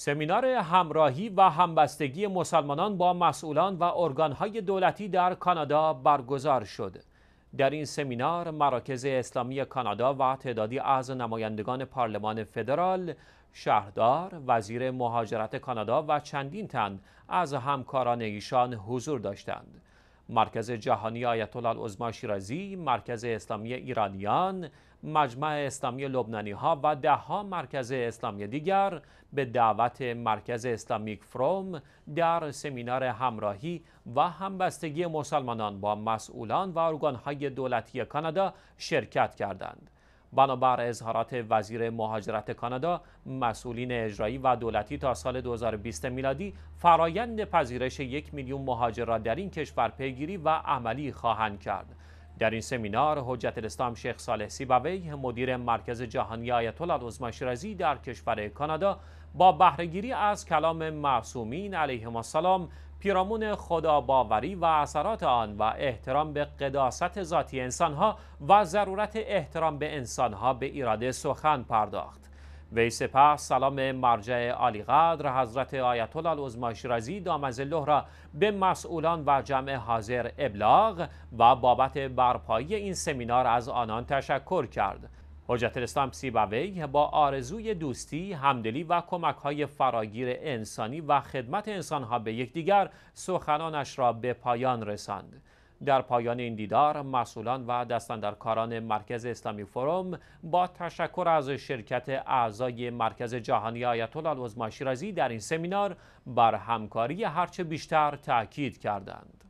سمینار همراهی و همبستگی مسلمانان با مسئولان و ارگانهای دولتی در کانادا برگزار شد. در این سمینار مراکز اسلامی کانادا و تعدادی از نمایندگان پارلمان فدرال، شهردار، وزیر مهاجرت کانادا و چندین تن از همکاران ایشان حضور داشتند. مرکز جهانی آیت الله شیرازی، مرکز اسلامی ایرانیان، مجمع اسلامی لبنانی ها و دهها مرکز اسلامی دیگر به دعوت مرکز اسلامیک فروم در سمینار همراهی و همبستگی مسلمانان با مسئولان و ارگانهای دولتی کانادا شرکت کردند. بنابر اظهارات وزیر مهاجرت کانادا مسئولین اجرایی و دولتی تا سال 2020 میلادی فرایند پذیرش یک میلیون مهاجر را در این کشور پیگیری و عملی خواهند کرد در این سمینار حجت الاسلام شیخ صالح سیبوی مدیر مرکز جهانی آیت الله شیرازی در کشور کانادا با بهرهگیری از کلام معصومین علیهم السلام پیرامون باوری و اثرات آن و احترام به قداست ذاتی انسانها و ضرورت احترام به انسانها به ایراده سخن پرداخت وی سپس سلام مرجع عالیقدر حضرت آیت الله العظما شیرازی را به مسئولان و جمع حاضر ابلاغ و بابت برپایی این سمینار از آنان تشکر کرد حجت الاسلام سیبوی با آرزوی دوستی، همدلی و کمک‌های فراگیر انسانی و خدمت انسانها به یکدیگر سخنانش را به پایان رساند. در پایان این دیدار مسئولان و دستندرکاران مرکز اسلامی فروم با تشکر از شرکت اعضای مرکز جهانی آیت الله العظمی در این سمینار بر همکاری هرچه بیشتر تاکید کردند